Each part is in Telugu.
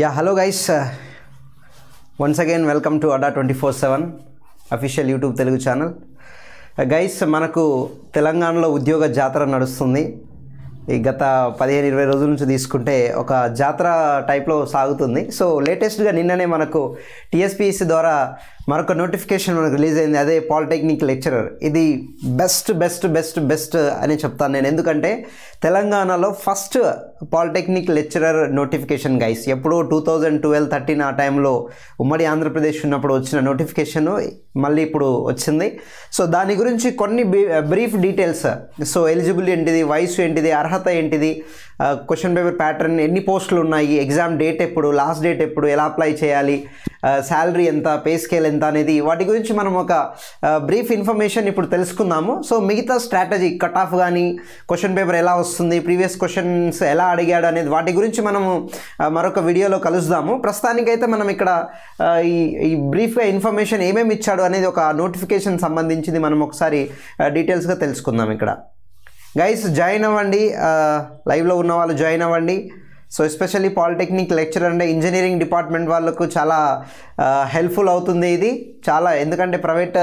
Yeah hello guys once again welcome to Adda twenty four seven official YouTube Telugu channel guys మనకు తెలంగాణలో ఉద్యోగ జాతర నడుస్తుంది ఈ గత పదిహేను ఇరవై రోజుల నుంచి తీసుకుంటే ఒక జాతర టైప్లో సాగుతుంది సో లేటెస్ట్గా నిన్ననే మనకు టీఎస్పీఎస్సీ e ద్వారా మరొక నోటిఫికేషన్ మనకు రిలీజ్ అయింది అదే పాలిటెక్నిక్ లెక్చరర్ ఇది బెస్ట్ బెస్ట్ బెస్ట్ బెస్ట్ అని చెప్తాను నేను ఎందుకంటే తెలంగాణలో first polytechnic lecturer notification guys ఎప్పుడో టూ థౌజండ్ ట్వెల్వ్ థర్టీన్ ఆ టైంలో ఉమ్మడి ఆంధ్రప్రదేశ్ ఉన్నప్పుడు వచ్చిన నోటిఫికేషన్ మళ్ళీ ఇప్పుడు వచ్చింది సో దాని గురించి కొన్ని బ్రీఫ్ డీటెయిల్స్ సో ఎలిజిబిలిటీ ఏంటిది వయసు ఏంటిది అర్హత ఏంటిది క్వశ్చన్ పేపర్ ప్యాటర్న్ ఎన్ని పోస్టులు ఉన్నాయి ఎగ్జామ్ డేట్ ఎప్పుడు లాస్ట్ డేట్ ఎప్పుడు ఎలా అప్లై చేయాలి శాలరీ ఎంత పే స్కేల్ ఎంత అనేది వాటి గురించి మనం ఒక బ్రీఫ్ ఇన్ఫర్మేషన్ ఇప్పుడు తెలుసుకుందాము సో మిగతా స్ట్రాటజీ కట్ ఆఫ్ కానీ క్వశ్చన్ పేపర్ ఎలా వస్తుంది ప్రీవియస్ క్వశ్చన్స్ ఎలా అడిగాడు అనేది వాటి గురించి మనము మరొక వీడియోలో కలుస్తాము ప్రస్తుతానికైతే మనం ఇక్కడ ఈ బ్రీఫ్గా ఇన్ఫర్మేషన్ ఏమేమి ఇచ్చాడు అనేది ఒక నోటిఫికేషన్ సంబంధించింది మనం ఒకసారి డీటెయిల్స్గా తెలుసుకుందాం ఇక్కడ గైస్ జాయిన్ అవ్వండి లైవ్లో ఉన్న వాళ్ళు జాయిన్ అవ్వండి సో ఎస్పెషల్లీ పాలిటెక్నిక్ లెక్చర్ అంటే ఇంజనీరింగ్ డిపార్ట్మెంట్ వాళ్ళకు చాలా హెల్ప్ఫుల్ అవుతుంది ఇది చాలా ఎందుకంటే ప్రైవేట్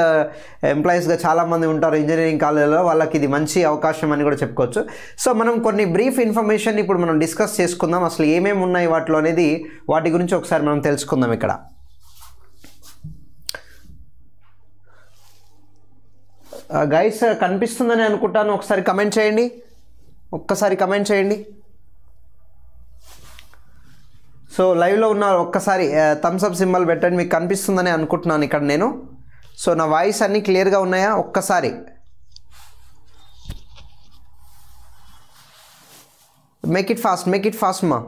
ఎంప్లాయీస్గా చాలామంది ఉంటారు ఇంజనీరింగ్ కాలేజీలో వాళ్ళకి ఇది మంచి అవకాశం అని కూడా చెప్పుకోవచ్చు సో మనం కొన్ని బ్రీఫ్ ఇన్ఫర్మేషన్ ఇప్పుడు మనం డిస్కస్ చేసుకుందాం అసలు ఏమేమి ఉన్నాయి వాటిలో అనేది వాటి గురించి ఒకసారి మనం తెలుసుకుందాం ఇక్కడ గైస్ uh, uh, కనిపిస్తుందని అనుకుంటాను ఒకసారి కమెంట్ చేయండి ఒక్కసారి కమెంట్ చేయండి సో లైవ్లో ఉన్నారు ఒక్కసారి థమ్స్అప్ uh, సింబల్ పెట్టండి మీకు కనిపిస్తుందని అనుకుంటున్నాను ఇక్కడ నేను సో నా వాయిస్ అన్నీ క్లియర్గా ఉన్నాయా ఒక్కసారి make it fast make it fast మా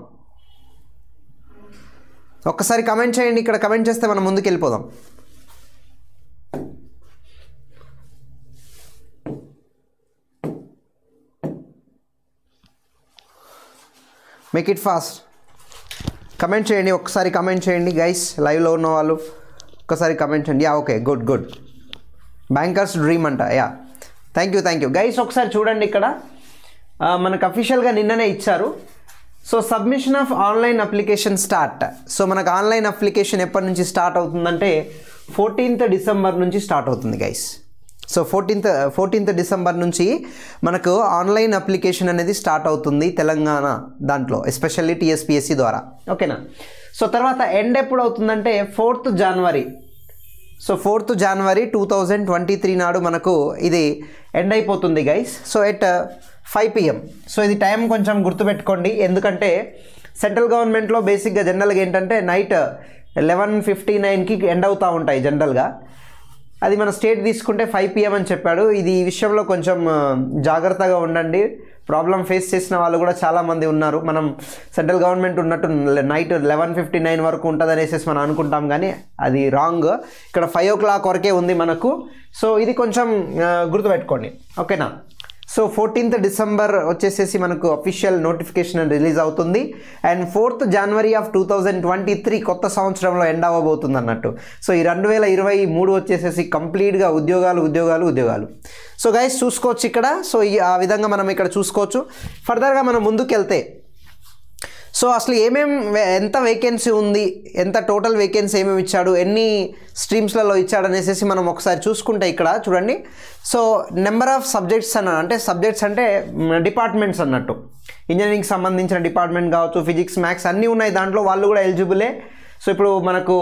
ఒక్కసారి కమెంట్ చేయండి ఇక్కడ కమెంట్ చేస్తే మనం ముందుకు వెళ్ళిపోదాం మేక్ ఇట్ ఫాస్ట్ కమెంట్ చేయండి ఒకసారి కమెంట్ చేయండి గైస్ లైవ్లో ఉన్న వాళ్ళు ఒకసారి కమెంట్ చేయండి yeah okay good good bankers dream అంట yeah thank you thank you guys ఒకసారి చూడండి ఇక్కడ మనకు అఫీషియల్గా నిన్ననే ఇచ్చారు so submission of online application start so మనకు ఆన్లైన్ అప్లికేషన్ ఎప్పటి నుంచి స్టార్ట్ అవుతుందంటే ఫోర్టీన్త్ డిసెంబర్ నుంచి స్టార్ట్ అవుతుంది guys so fourteenth fourteenth December నుంచి మనకు ఆన్లైన్ అప్లికేషన్ అనేది స్టార్ట్ అవుతుంది తెలంగాణ దాంట్లో ఎస్పెషల్లీ టీఎస్పిఎస్సి ద్వారా ఓకేనా సో తర్వాత ఎండ్ ఎప్పుడు అవుతుందంటే ఫోర్త్ జనవరి సో ఫోర్త్ జనవరి టూ థౌజండ్ ట్వంటీ త్రీ నాడు మనకు ఇది ఎండ్ అయిపోతుంది guys so at five PM so ఇది టైం కొంచెం గుర్తుపెట్టుకోండి ఎందుకంటే సెంట్రల్ గవర్నమెంట్లో బేసిక్గా జనరల్గా ఏంటంటే నైట్ లెవెన్ ఫిఫ్టీ నైన్కి ఎండ్ అవుతూ ఉంటాయి జనరల్గా అది మన స్టేట్ తీసుకుంటే ఫైవ్ పిఎం అని చెప్పాడు ఇది ఈ విషయంలో కొంచెం జాగ్రత్తగా ఉండండి ప్రాబ్లం ఫేస్ చేసిన వాళ్ళు కూడా చాలామంది ఉన్నారు మనం సెంట్రల్ గవర్నమెంట్ ఉన్నట్టు నైట్ లెవెన్ ఫిఫ్టీ నైన్ వరకు ఉంటుంది అనేసి మనం అనుకుంటాం కానీ అది రాంగ్ ఇక్కడ ఫైవ్ ఓ క్లాక్ వరకే ఉంది మనకు సో ఇది కొంచెం గుర్తుపెట్టుకోండి ఓకేనా సో ఫోర్టీన్త్ డిసెంబర్ వచ్చేసేసి మనకు అఫీషియల్ నోటిఫికేషన్ రిలీజ్ అవుతుంది అండ్ ఫోర్త్ జనవరి of two thousand twenty three కొత్త సంవత్సరంలో ఎండ్ అవ్వబోతుంది అన్నట్టు సో ఈ రెండు వేల ఇరవై మూడు వచ్చేసేసి కంప్లీట్గా ఉద్యోగాలు ఉద్యోగాలు ఉద్యోగాలు సో గైస్ చూసుకోవచ్చు ఇక్కడ సో ఆ విధంగా మనం ఇక్కడ చూసుకోవచ్చు ఫర్దర్గా మనం ముందుకు వెళ్తే సో అసలు ఏమేం ఎంత వేకెన్సీ ఉంది ఎంత టోటల్ వేకెన్సీ ఏమేమి ఇచ్చాడు ఎన్ని స్ట్రీమ్స్లలో ఇచ్చాడు అనేసి మనం ఒకసారి చూసుకుంటే ఇక్కడ చూడండి సో నెంబర్ ఆఫ్ సబ్జెక్ట్స్ అన్న అంటే సబ్జెక్ట్స్ అంటే డిపార్ట్మెంట్స్ అన్నట్టు ఇంజనీరింగ్ సంబంధించిన డిపార్ట్మెంట్ కావచ్చు ఫిజిక్స్ మ్యాథ్స్ అన్నీ ఉన్నాయి దాంట్లో వాళ్ళు కూడా ఎలిజిబులే సో ఇప్పుడు మనకు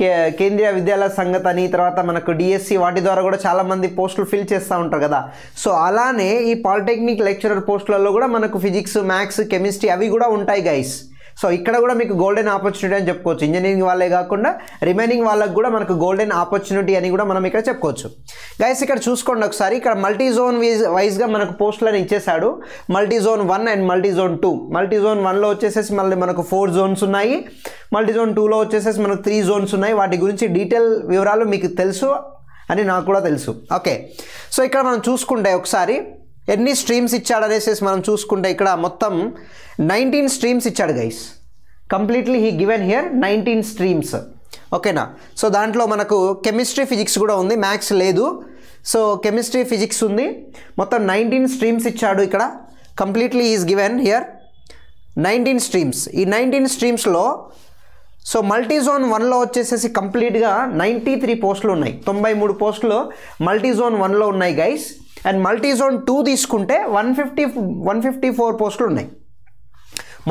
కే కేంద్రీయ విద్యాలయ సంగతి అని తర్వాత మనకు డిఎస్సి వాటి ద్వారా కూడా చాలామంది పోస్టులు ఫిల్ చేస్తూ ఉంటారు కదా సో అలానే ఈ పాలిటెక్నిక్ లెక్చరర్ పోస్టులలో కూడా మనకు ఫిజిక్స్ మ్యాథ్స్ కెమిస్ట్రీ అవి కూడా ఉంటాయి గైస్ సో ఇక్కడ కూడా మీకు గోల్డెన్ ఆపర్చునిటీ అని చెప్పుకోవచ్చు ఇంజనీరింగ్ వాళ్ళే కాకుండా రిమైనింగ్ వాళ్ళకు కూడా మనకు గోల్డెన్ ఆపర్చునిటీ అని కూడా మనం ఇక్కడ చెప్పుకోవచ్చు గైస్ ఇక్కడ చూసుకోండి ఒకసారి ఇక్కడ మల్టీ జోన్ వైజ్ వైజ్గా మనకు పోస్టులను ఇచ్చేశాడు multi zone one and multi zone two multi zone వన్లో వచ్చేసేసి మళ్ళీ మనకు ఫోర్ జోన్స్ ఉన్నాయి మల్టీ జోన్ టూలో వచ్చేసేసి మనకు త్రీ జోన్స్ ఉన్నాయి వాటి గురించి డీటెయిల్ వివరాలు మీకు తెలుసు అని నాకు కూడా తెలుసు ఓకే సో ఇక్కడ మనం చూసుకుంటే ఒకసారి ఎన్ని స్ట్రీమ్స్ ఇచ్చాడు అనేసి మనం చూసుకుంటే ఇక్కడ మొత్తం నైన్టీన్ స్ట్రీమ్స్ ఇచ్చాడు guys completely he given here nineteen streams ఓకేనా సో దాంట్లో మనకు కెమిస్ట్రీ ఫిజిక్స్ కూడా ఉంది మ్యాథ్స్ లేదు సో కెమిస్ట్రీ ఫిజిక్స్ ఉంది మొత్తం నైన్టీన్ స్ట్రీమ్స్ ఇచ్చాడు ఇక్కడ completely is given here nineteen streams ఈ నైన్టీన్ స్ట్రీమ్స్లో సో మల్టీజోన్ వన్లో వచ్చేసేసి కంప్లీట్గా నైంటీ త్రీ పోస్టులు ఉన్నాయి తొంభై మూడు పోస్టులు మల్టీజోన్ వన్లో ఉన్నాయి guys and multi zone two తీసుకుంటే one fifty one fifty four పోస్టులు ఉన్నాయి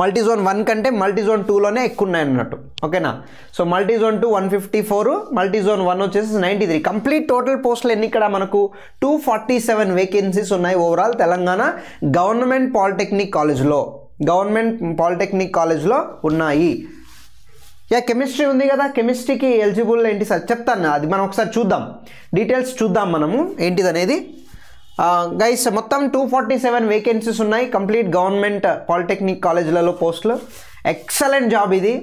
మల్టీ జోన్ వన్ కంటే మల్టీ జోన్ టూలోనే ఎక్కువ ఉన్నాయి అన్నట్టు ఓకేనా so multi zone two one fifty four multi zone one వచ్చేసి నైంటీ త్రీ కంప్లీట్ టోటల్ పోస్టులు ఎన్ని ఇక్కడ మనకు టూ ఫార్టీ సెవెన్ వేకెన్సీస్ ఉన్నాయి ఓవరాల్ తెలంగాణ గవర్నమెంట్ పాలిటెక్నిక్ కాలేజ్లో గవర్నమెంట్ పాలిటెక్నిక్ కాలేజ్లో ఉన్నాయి యా కెమిస్ట్రీ ఉంది కదా కెమిస్ట్రీకి ఎలిజిబుల్ ఏంటి సార్ చెప్తాను అది మనం ఒకసారి చూద్దాం డీటెయిల్స్ చూద్దాం మనము ఏంటిది అనేది గైస్ మొత్తం టూ ఫార్టీ సెవెన్ వేకెన్సీస్ ఉన్నాయి కంప్లీట్ గవర్నమెంట్ పాలిటెక్నిక్ కాలేజీలలో పోస్టులు ఎక్సలెంట్ జాబ్ ఇది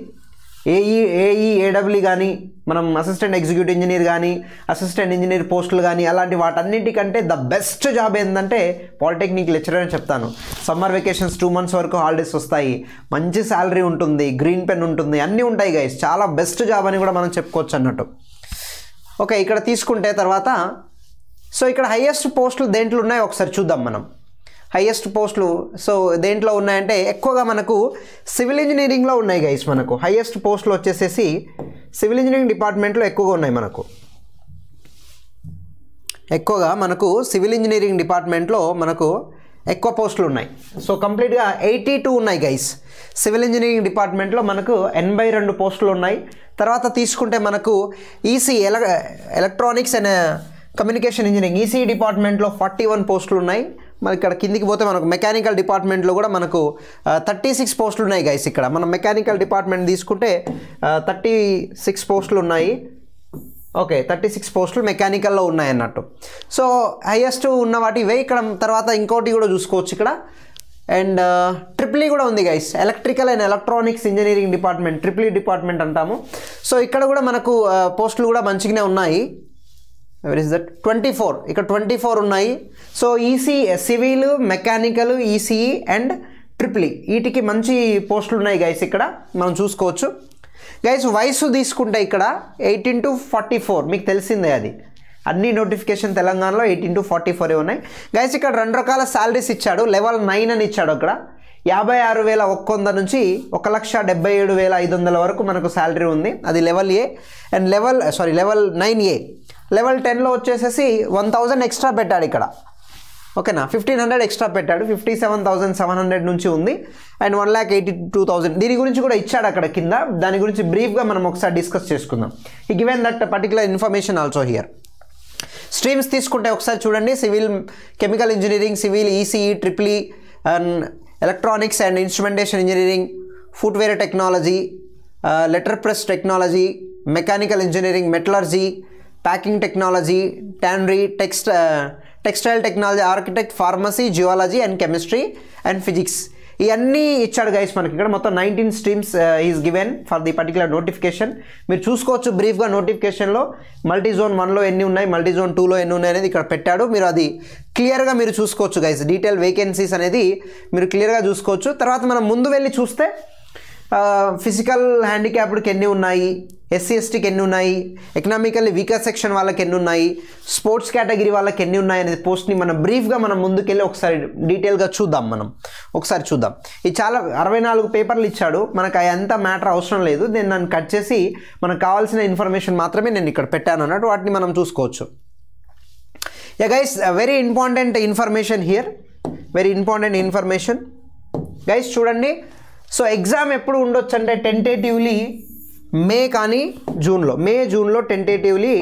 ఏఈ ఏఈ ఏడబ్ల్యూ కానీ మనం అసిస్టెంట్ ఎగ్జిక్యూటివ్ ఇంజనీర్ కానీ అసిస్టెంట్ ఇంజనీర్ పోస్టులు కానీ అలాంటి వాటన్నిటికంటే ద బెస్ట్ జాబ్ ఏంటంటే పాలిటెక్నిక్ లెక్చరర్ అని చెప్తాను సమ్మర్ వెకేషన్స్ టూ మంత్స్ వరకు హాలిడేస్ వస్తాయి మంచి శాలరీ ఉంటుంది గ్రీన్ పెన్ ఉంటుంది అన్నీ ఉంటాయి గైస్ చాలా బెస్ట్ జాబ్ అని కూడా మనం చెప్పుకోవచ్చు అన్నట్టు ఓకే ఇక్కడ తీసుకుంటే తర్వాత సో ఇక్కడ హయ్యెస్ట్ పోస్టులు దేంట్లో ఉన్నాయో ఒకసారి చూద్దాం మనం హయ్యెస్ట్ పోస్టులు సో దేంట్లో ఉన్నాయంటే ఎక్కువగా మనకు సివిల్ ఇంజనీరింగ్లో ఉన్నాయి గైస్ మనకు హయ్యెస్ట్ పోస్టులు వచ్చేసేసి సివిల్ ఇంజనీరింగ్ డిపార్ట్మెంట్లో ఎక్కువగా ఉన్నాయి మనకు ఎక్కువగా మనకు సివిల్ ఇంజనీరింగ్ డిపార్ట్మెంట్లో మనకు ఎక్కువ పోస్టులు ఉన్నాయి సో కంప్లీట్గా ఎయిటీ టూ ఉన్నాయి గైస్ సివిల్ ఇంజనీరింగ్ డిపార్ట్మెంట్లో మనకు ఎనభై రెండు పోస్టులు ఉన్నాయి తర్వాత తీసుకుంటే మనకు ఈసీ ఎల electronics and communication engineering EC డిపార్ట్మెంట్లో ఫార్టీ వన్ పోస్టులు ఉన్నాయి మరి ఇక్కడ కిందికి పోతే మనకు మెకానికల్ డిపార్ట్మెంట్లో కూడా మనకు థర్టీ సిక్స్ పోస్టులు ఉన్నాయి గైస్ ఇక్కడ మనం మెకానికల్ డిపార్ట్మెంట్ తీసుకుంటే థర్టీ సిక్స్ పోస్టులు ఉన్నాయి ఓకే థర్టీ సిక్స్ పోస్టులు మెకానికల్లో ఉన్నాయి అన్నట్టు సో హైయెస్ట్ ఉన్న వాటి ఇవే ఇక్కడ తర్వాత ఇంకోటి కూడా చూసుకోవచ్చు ఇక్కడ అండ్ ట్రిప్లీ e కూడా ఉంది guys electrical and electronics engineering department triple E department అంటాము సో ఇక్కడ కూడా మనకు పోస్టులు కూడా మంచిగానే ఉన్నాయి where is that twenty four ఇక్కడ ట్వంటీ ఫోర్ ఉన్నాయి so EC civil mechanical ECE and triple వీటికి మంచి పోస్టులు ఉన్నాయి గైస్ ఇక్కడ మనం చూసుకోవచ్చు గైస్ వయసు తీసుకుంటే ఇక్కడ ఎయిటీన్ టు ఫార్టీ ఫోర్ మీకు తెలిసిందే అది అన్ని నోటిఫికేషన్ తెలంగాణలో ఎయిటీన్ టు ఫార్టీ ఫోర్ ఉన్నాయి గైస్ ఇక్కడ రెండు రకాల శాలరీస్ ఇచ్చాడు లెవెల్ నైన్ అని ఇచ్చాడు అక్కడ యాభై ఆరు వేల ఒక్క వంద నుంచి ఒక లక్ష డెబ్బై ఏడు వేల ఐదు వందల వరకు మనకు శాలరీ ఉంది అది level A and level sorry level nine A level టెన్లో వచ్చేసేసి వన్ థౌజండ్ ఎక్స్ట్రా పెట్టాడు ఇక్కడ ఓకేనా ఫిఫ్టీన్ హండ్రెడ్ ఎక్స్ట్రా పెట్టాడు fifty seven thousand seven hundred నుంచి ఉంది and one lakh eighty two thousand దీని గురించి కూడా ఇచ్చాడు అక్కడ కింద దాని గురించి బ్రీఫ్గా మనం ఒకసారి డిస్కస్ చేసుకుందాం ఈ given that particular information also here streams తీసుకుంటే ఒకసారి చూడండి civil chemical engineering civil ECE triple E and electronics and instrumentation engineering footwear technology letter press technology mechanical engineering metallurgy packing technology tannery text textile technology architect pharmacy zoology and chemistry and physics ఇవన్నీ ఇచ్చాడు గైస్ మనకి ఇక్కడ మొత్తం nineteen streams is given for the particular notification మీరు చూసుకోవచ్చు బ్రీఫ్గా నోటిఫికేషన్లో మల్టీ జోన్ వన్లో ఎన్ని ఉన్నాయి మల్టీ జోన్ టూలో ఎన్ని ఉన్నాయి అనేది ఇక్కడ పెట్టాడు మీరు అది క్లియర్గా మీరు చూసుకోవచ్చు గైస్ డీటెయిల్ వేకెన్సీస్ అనేది మీరు క్లియర్గా చూసుకోవచ్చు తర్వాత మనం ముందు వెళ్ళి చూస్తే ఫిజికల్ uh, హ్యాండిక్యాప్డ్కి ఎన్ని ఉన్నాయి ఎస్సీ ఎస్టీకి ఎన్ని ఉన్నాయి ఎకనామికల్లీ వీకర్ సెక్షన్ వాళ్ళకి ఎన్ని ఉన్నాయి స్పోర్ట్స్ కేటగిరీ వాళ్ళకి ఎన్ని ఉన్నాయి అనేది పోస్ట్ని మనం బ్రీఫ్గా మనం ముందుకెళ్ళి ఒకసారి డీటెయిల్గా చూద్దాం మనం ఒకసారి చూద్దాం ఇది చాలా అరవై నాలుగు పేపర్లు ఇచ్చాడు మనకు అదంతా మ్యాటర్ అవసరం లేదు నేను నన్ను కట్ చేసి మనకు కావాల్సిన ఇన్ఫర్మేషన్ మాత్రమే నేను ఇక్కడ పెట్టాను అన్నట్టు వాటిని మనం చూసుకోవచ్చు yeah guys very important information here very important information guys చూడండి సో ఎగ్జామ్ ఎప్పుడు ఉండొచ్చు అంటే టెంటేటివ్లీ మే కానీ జూన్లో మే జూన్లో టెంటేటివ్లీ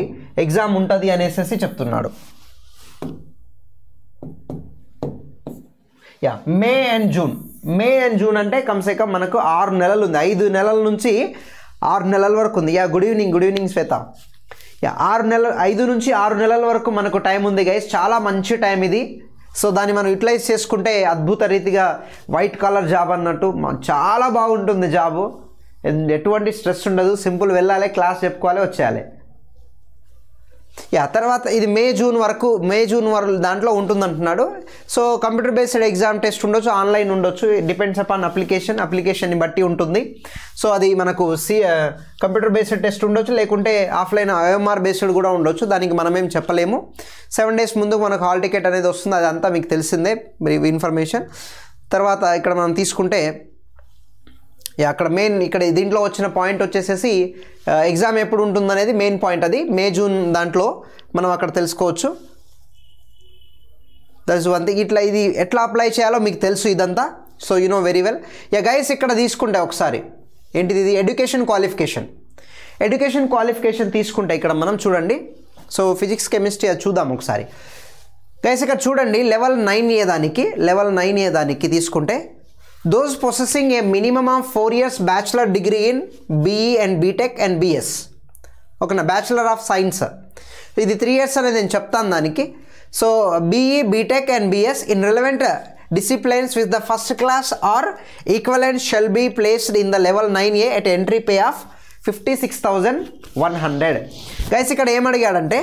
ఎగ్జామ్ ఉంటుంది అనేసి చెప్తున్నాడు yeah May and June May and June అంటే కమ్సే కమ్ మనకు ఆరు నెలలు ఉంది ఐదు నెలల నుంచి ఆరు నెలల వరకు ఉంది yeah good evening good evening Shweta yeah ఆరు నెలల ఐదు నుంచి ఆరు నెలల వరకు మనకు టైం ఉంది గైస్ చాలా మంచి టైం ఇది సో దాన్ని మనం యూటిలైజ్ చేసుకుంటే అద్భుత రీతిగా వైట్ కలర్ జాబ్ అన్నట్టు చాలా బాగుంటుంది జాబు ఎటువంటి స్ట్రెస్ ఉండదు సింపుల్ వెళ్ళాలి క్లాస్ చెప్పుకోవాలి వచ్చేయాలి యా తర్వాత ఇది మే జూన్ వరకు మే జూన్ వరకు దాంట్లో ఉంటుందంటున్నాడు so computer based exam test ఉండొచ్చు ఆన్లైన్ ఉండొచ్చు డిపెండ్స్ అపాన్ అప్లికేషన్ అప్లికేషన్ని బట్టి ఉంటుంది సో అది మనకు సి కంప్యూటర్ బేస్డ్ టెస్ట్ ఉండొచ్చు లేకుంటే ఆఫ్లైన్ ఐఎంఆర్ బేస్డ్ కూడా ఉండొచ్చు దానికి మనమేం చెప్పలేము సెవెన్ డేస్ ముందు మనకు హాల్ టికెట్ అనేది వస్తుంది అదంతా మీకు తెలిసిందే ఇన్ఫర్మేషన్ తర్వాత ఇక్కడ మనం తీసుకుంటే అక్కడ మెయిన్ ఇక్కడ దీంట్లో వచ్చిన పాయింట్ వచ్చేసేసి ఎగ్జామ్ uh, ఎప్పుడు ఉంటుంది అనేది మెయిన్ పాయింట్ అది మే జూన్ దాంట్లో మనం అక్కడ తెలుసుకోవచ్చు దట్స్ వన్ థింగ్ ఇట్లా ఇది ఎట్లా అప్లై చేయాలో మీకు తెలుసు ఇదంతా so you know very well yeah guys ఇక్కడ తీసుకుంటే ఒకసారి ఏంటిది ఇది ఎడ్యుకేషన్ క్వాలిఫికేషన్ ఎడ్యుకేషన్ క్వాలిఫికేషన్ తీసుకుంటే ఇక్కడ మనం చూడండి సో ఫిజిక్స్ కెమిస్ట్రీ అది చూద్దాం ఒకసారి గైస్ ఇక్కడ చూడండి లెవెల్ నైన్ ఏ దానికి లెవెల్ నైన్ ఏ దానికి తీసుకుంటే processing possessing minimum of four years years degree in BE and BTech and and BS ఓకేనా బ్యాచిలర్ ఆఫ్ సైన్స్ ఇది త్రీ ఇయర్స్ అనేది నేను చెప్తాను దానికి so BE BTech and BS in relevant disciplines with the first class or equal and shall be placed in the level nine A at entry pay of fifty six thousand one hundred guys ఇక్కడ ఏమడిగాడంటే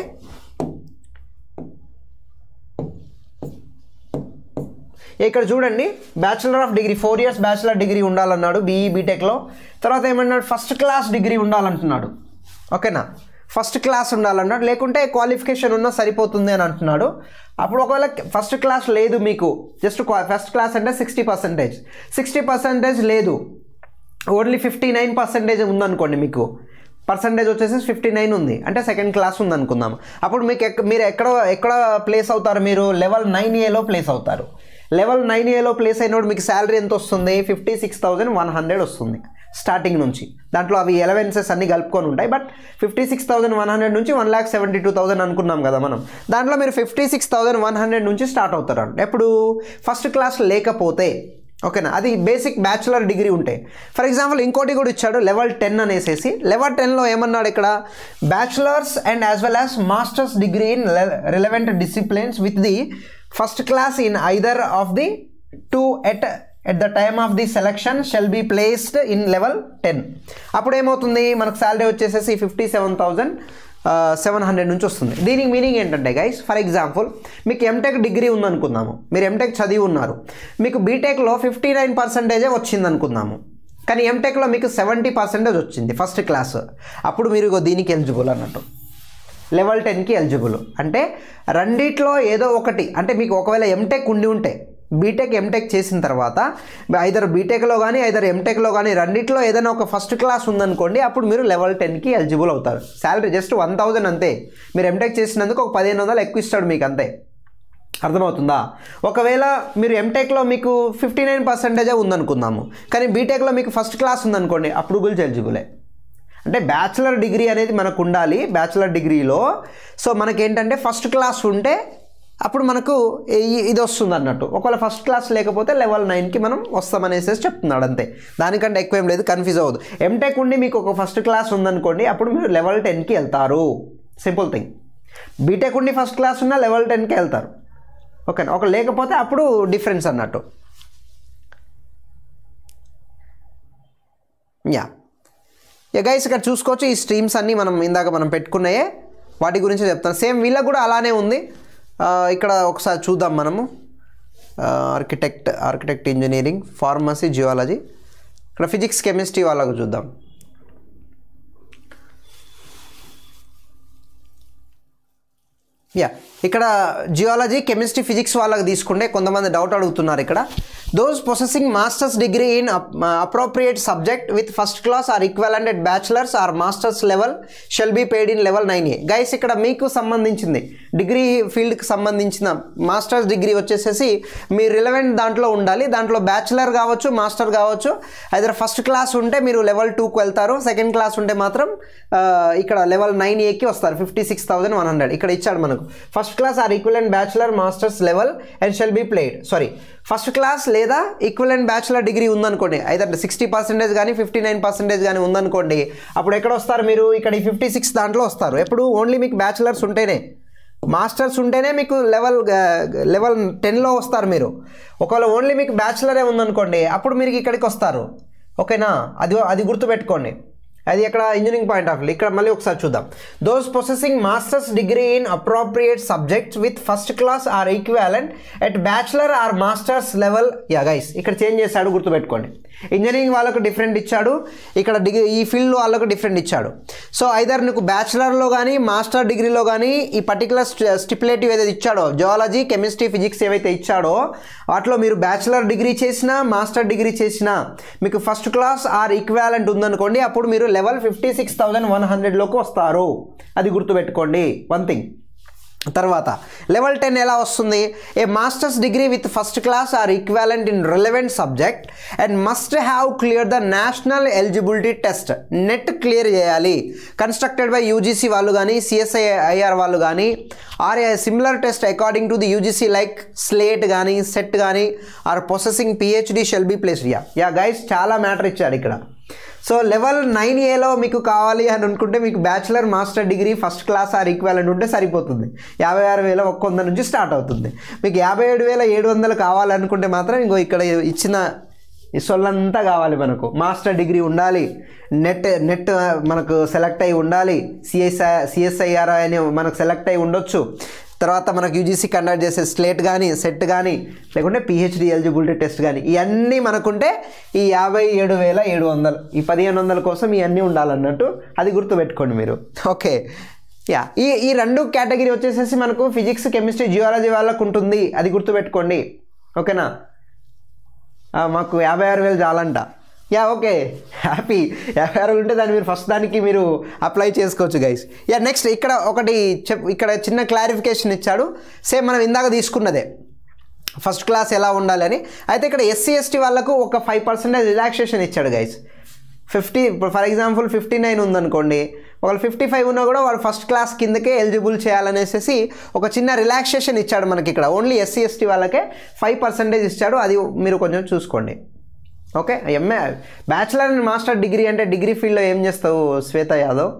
ఇక్కడ చూడండి bachelor of degree four years bachelor degree ఉండాలన్నాడు బీఈ బీటెక్లో e, తర్వాత ఏమన్నాడు ఫస్ట్ క్లాస్ డిగ్రీ ఉండాలంటున్నాడు ఓకేనా ఫస్ట్ క్లాస్ ఉండాలన్నాడు లేకుంటే క్వాలిఫికేషన్ ఉన్నా సరిపోతుంది అని అంటున్నాడు అప్పుడు ఒకవేళ ఫస్ట్ క్లాస్ లేదు మీకు జస్ట్ ఫస్ట్ క్లాస్ అంటే సిక్స్టీ పర్సెంటేజ్ సిక్స్టీ పర్సెంటేజ్ లేదు ఓన్లీ ఫిఫ్టీ నైన్ పర్సెంటేజ్ ఉందనుకోండి మీకు పర్సంటేజ్ వచ్చేసి ఫిఫ్టీ నైన్ ఉంది అంటే సెకండ్ క్లాస్ ఉంది అనుకుందాం అప్పుడు మీకు మీరు ఎక్కడ ఎక్కడ ప్లేస్ అవుతారు మీరు లెవెల్ నైన్ ఏలో ప్లేస్ అవుతారు లెవెల్ నైన్ ఏలో ప్లేస్ అయినప్పుడు మీకు శాలరీ ఎంత వస్తుంది fifty six thousand one hundred వస్తుంది స్టార్టింగ్ నుంచి దాంట్లో అవి ఎలవెన్సెస్ అన్ని కలుపుకొని ఉంటాయి but fifty six thousand one hundred నుంచి one lakh seventy two thousand అనుకున్నాం కదా మనం దాంట్లో మీరు fifty six thousand one hundred నుంచి స్టార్ట్ అవుతారు ఎప్పుడు ఫస్ట్ క్లాస్ లేకపోతే ఓకేనా అది బేసిక్ బ్యాచులర్ డిగ్రీ ఉంటాయి ఫర్ ఎగ్జాంపుల్ ఇంకోటి కూడా ఇచ్చాడు లెవెల్ టెన్ అనేసేసి లెవెల్ టెన్లో ఏమన్నాడు ఇక్కడ bachelors and as well as masters degree in relevant disciplines with the first class in either of the two at at the time of the selection shall be placed in level ten అప్పుడు ఏమవుతుంది మనకు శాలరీ వచ్చేసేసి fifty seven thousand seven hundred నుంచి వస్తుంది దీనికి మీనింగ్ ఏంటంటే గైస్ ఫర్ ఎగ్జాంపుల్ మీకు ఎంటెక్ డిగ్రీ ఉందనుకుందాము మీరు ఎంటెక్ చదివి ఉన్నారు మీకు బీటెక్లో ఫిఫ్టీ నైన్ పర్సెంటేజే వచ్చిందనుకుందాము కానీ ఎంటెక్లో మీకు సెవెంటీ పర్సెంటేజ్ వచ్చింది ఫస్ట్ క్లాస్ అప్పుడు మీరు దీనికి ఎలిజిబుల్ అన్నట్టు లెవెల్ టెన్కి ఎలిజిబుల్ అంటే రెండిట్లో ఏదో ఒకటి అంటే మీకు ఒకవేళ ఎంటెక్ ఉండి ఉంటే బీటెక్ ఎంటెక్ చేసిన తర్వాత ఐదర్ బీటెక్లో కానీ ఐదర్ ఎంటెక్లో కానీ రెండిట్లో ఏదైనా ఒక ఫస్ట్ క్లాస్ ఉందనుకోండి అప్పుడు మీరు లెవెల్ టెన్కి ఎలిజిబుల్ అవుతారు శాలరీ జస్ట్ వన్ థౌజండ్ అంతే మీరు ఎంటెక్ చేసినందుకు ఒక పదిహేను వందలు ఎక్కువ ఇస్తాడు మీకు అంతే అర్థమవుతుందా ఒకవేళ మీరు ఎంటెక్లో మీకు ఫిఫ్టీ నైన్ పర్సెంటేజే ఉందనుకుందాము కానీ బీటెక్లో మీకు ఫస్ట్ క్లాస్ ఉందనుకోండి అప్పుడు గురించి ఎలిజిబులే అంటే బ్యాచిలర్ డిగ్రీ అనేది మనకు ఉండాలి బ్యాచిలర్ డిగ్రీలో సో మనకేంటంటే ఫస్ట్ క్లాస్ ఉంటే అప్పుడు మనకు ఇది వస్తుంది అన్నట్టు ఒకవేళ ఫస్ట్ క్లాస్ లేకపోతే లెవెల్ నైన్కి మనం వస్తామనేసేసి చెప్తున్నాడు అంతే దానికంటే ఎక్కువ ఏం లేదు కన్ఫ్యూజ్ అవ్వదు ఎంటెక్ ఉండి మీకు ఒక ఫస్ట్ క్లాస్ ఉందనుకోండి అప్పుడు మీరు లెవెల్ టెన్కి వెళ్తారు సింపుల్ థింగ్ బీటెక్ ఉండి ఫస్ట్ క్లాస్ ఉన్నా లెవెల్ టెన్కి వెళ్తారు ఓకే ఒక లేకపోతే అప్పుడు డిఫరెన్స్ అన్నట్టు యా గైస్ ఇక్కడ చూసుకోవచ్చు ఈ స్ట్రీమ్స్ అన్నీ మనం ఇందాక మనం పెట్టుకున్నాయే వాటి గురించి చెప్తాను సేమ్ వీళ్ళకి కూడా అలానే ఉంది ఇక్కడ ఒకసారి చూద్దాం మనము architect architect engineering pharmacy geology ఇక్కడ ఫిజిక్స్ కెమిస్ట్రీ వాళ్ళకు చూద్దాం యా ఇక్కడ జియాలజీ కెమిస్ట్రీ ఫిజిక్స్ వాళ్ళకి తీసుకుంటే కొంతమంది డౌట్ అడుగుతున్నారు ఇక్కడ those processing masters degree in appropriate subject with first class or equivalent at bachelors or masters level shall be paid in level nine A guys ఇక్కడ మీకు సంబంధించింది డిగ్రీ ఫీల్డ్కి సంబంధించిన మాస్టర్స్ డిగ్రీ వచ్చేసేసి మీ రిలవెంట్ దాంట్లో ఉండాలి దాంట్లో బ్యాచులర్ కావచ్చు మాస్టర్ కావచ్చు అయితే ఫస్ట్ క్లాస్ ఉంటే మీరు లెవెల్ టూకి వెళ్తారు సెకండ్ క్లాస్ ఉంటే మాత్రం ఇక్కడ లెవెల్ నైన్ ఏకి వస్తారు fifty six thousand one hundred ఇక్కడ ఇచ్చాడు మనకు first first class or equivalent bachelor masters level and shall be played sorry first class లేదా ఈక్వలెంట్ బ్యాచులర్ డిగ్రీ ఉందనుకోండి అయితే సిక్స్టీ పర్సెంటేజ్ కానీ ఫిఫ్టీ నైన్ పర్సెంటేజ్ కానీ ఉందనుకోండి అప్పుడు ఎక్కడ వస్తారు మీరు ఇక్కడ ఈ ఫిఫ్టీ సిక్స్ దాంట్లో వస్తారు ఎప్పుడు ఓన్లీ మీకు బ్యాచులర్స్ ఉంటేనే మాస్టర్స్ ఉంటేనే మీకు లెవెల్ లెవెల్ టెన్లో వస్తారు మీరు ఒకవేళ ఓన్లీ మీకు బ్యాచులరే ఉందనుకోండి అప్పుడు మీరు ఇక్కడికి వస్తారు ఓకేనా అది అది గుర్తుపెట్టుకోండి అది ఇక్కడ ఇంజనీరింగ్ పాయింట్ ఆఫ్ వ్యూ ఇక్కడ మళ్ళీ ఒకసారి చూద్దాం those processing masters degree in appropriate subjects with first class or equivalent at bachelor or masters level yeah guys ఇక్కడ చేంజ్ చేశాడు గుర్తుపెట్టుకోండి ఇంజనీరింగ్ వాళ్ళకు డిఫరెంట్ ఇచ్చాడు ఇక్కడ డిగ్రీ ఈ ఫీల్డ్ వాళ్ళకు డిఫరెంట్ ఇచ్చాడు సో ఐదర్ నీకు బ్యాచిలర్లో కానీ మాస్టర్ డిగ్రీలో కానీ ఈ పర్టికులర్ స్టిపులేటివ్ ఏదైతే ఇచ్చాడో జువాలజీ కెమిస్ట్రీ ఫిజిక్స్ ఏవైతే ఇచ్చాడో వాటిలో మీరు బ్యాచిలర్ డిగ్రీ చేసినా మాస్టర్ డిగ్రీ చేసినా మీకు ఫస్ట్ క్లాస్ ఆర్ ఈక్వాలెంట్ ఉందనుకోండి అప్పుడు మీరు level fifty six thousand one హండ్రెడ్లోకి వస్తారు అది గుర్తుపెట్టుకోండి వన్ థింగ్ తర్వాత లెవెల్ టెన్ ఎలా వస్తుంది a masters degree with first class or equivalent in relevant subject and must have clear the national eligibility test net clear చేయాలి కన్స్ట్రక్టెడ్ బై యూజీసీ వాళ్ళు కానీ సిఎస్ఐఐఆర్ వాళ్ళు కానీ or a similar test according to the UGC like SLET కానీ సెట్ కానీ or processing PhD shall be place yeah yeah guys చాలా మ్యాటర్ ఇచ్చారు ఇక్కడ సో లెవెల్ నైన్ ఏలో మీకు కావాలి అని అనుకుంటే మీకు bachelor master degree first class or అని ఉంటే సరిపోతుంది యాభై ఆరు వేల ఒక్క వంద నుంచి స్టార్ట్ అవుతుంది మీకు యాభై ఏడు వేల ఏడు వందలు కావాలనుకుంటే మాత్రం ఇంకో ఇక్కడ ఇచ్చిన సొల్లంతా కావాలి మనకు మాస్టర్ డిగ్రీ ఉండాలి నెట్ నెట్ మనకు సెలెక్ట్ అయి ఉండాలి సిఎస్ఐ సిఎస్ఐఆర్ అని మనకు సెలెక్ట్ అయి ఉండొచ్చు తర్వాత మనకు యూజీసీ కండక్ట్ చేసే స్లేట్ కానీ సెట్ కానీ లేకుంటే పిహెచ్డి ఎలిజిబిలిటీ టెస్ట్ కానీ ఇవన్నీ మనకుంటే ఈ యాభై ఏడు వేల ఏడు వందలు ఈ పదిహేను వందల కోసం ఇవన్నీ ఉండాలన్నట్టు అది గుర్తుపెట్టుకోండి మీరు ఓకే యా ఈ ఈ రెండు కేటగిరీ వచ్చేసేసి మనకు ఫిజిక్స్ కెమిస్ట్రీ జియాలజీ వాళ్ళకు ఉంటుంది అది గుర్తుపెట్టుకోండి ఓకేనా మాకు యాభై ఆరు వేలు చాలంట యా ఓకే హ్యాపీ ఎఫ్ఐఆర్ ఉంటే దాన్ని మీరు ఫస్ట్ దానికి మీరు అప్లై చేసుకోవచ్చు గైస్ యా నెక్స్ట్ ఇక్కడ ఒకటి చెప్ ఇక్కడ చిన్న క్లారిఫికేషన్ ఇచ్చాడు సేమ్ మనం ఇందాక తీసుకున్నదే ఫస్ట్ క్లాస్ ఎలా ఉండాలని అయితే ఇక్కడ ఎస్సీ ఎస్టీ వాళ్ళకు ఒక ఫైవ్ పర్సెంటేజ్ రిలాక్సేషన్ ఇచ్చాడు గైస్ ఫిఫ్టీ ఇప్పుడు ఫర్ ఎగ్జాంపుల్ ఫిఫ్టీ నైన్ ఉందనుకోండి ఒకళ్ళు ఫిఫ్టీ ఫైవ్ ఉన్నా కూడా వాళ్ళు ఫస్ట్ క్లాస్ కిందకే ఎలిజిబుల్ చేయాలనేసి ఒక చిన్న రిలాక్సేషన్ ఇచ్చాడు మనకి ఇక్కడ ఓన్లీ ఎస్సీ ఎస్టీ వాళ్ళకే ఫైవ్ పర్సెంటేజ్ ఇచ్చాడు అది మీరు కొంచెం చూసుకోండి okay MA bachelor and master degree అంటే డిగ్రీ ఫీల్డ్లో ఏం చేస్తావు శ్వేత యాదవ్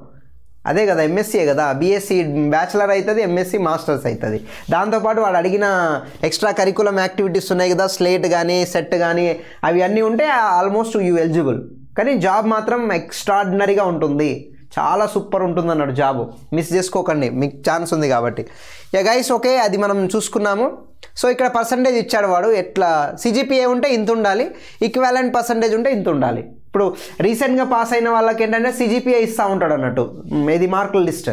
అదే కదా ఎంఎస్సీయే కదా బీఎస్సీ బ్యాచిలర్ అవుతుంది ఎంఎస్సీ మాస్టర్స్ అవుతుంది దాంతోపాటు వాడు అడిగిన ఎక్స్ట్రా కరికులం యాక్టివిటీస్ ఉన్నాయి కదా స్లేట్ కానీ సెట్ కానీ అవి అన్నీ ఉంటే ఆల్మోస్ట్ యూ ఎలిజిబుల్ కానీ జాబ్ మాత్రం ఎక్స్ట్రాడినరీగా ఉంటుంది చాలా సూపర్ ఉంటుంది అన్నాడు జాబు మిస్ చేసుకోకండి మీకు ఛాన్స్ ఉంది కాబట్టి ఇక గైస్ ఓకే అది మనం చూసుకున్నాము సో ఇక్కడ పర్సంటేజ్ ఇచ్చాడు వాడు ఎట్లా సిజిపిఏ ఉంటే ఇంత ఉండాలి ఈక్వాలెంట్ పర్సంటేజ్ ఉంటే ఇంత ఉండాలి ఇప్పుడు రీసెంట్గా పాస్ అయిన వాళ్ళకి ఏంటంటే సిజిపిఏ ఇస్తూ ఉంటాడు అన్నట్టు ఏది మార్కుల లిస్ట్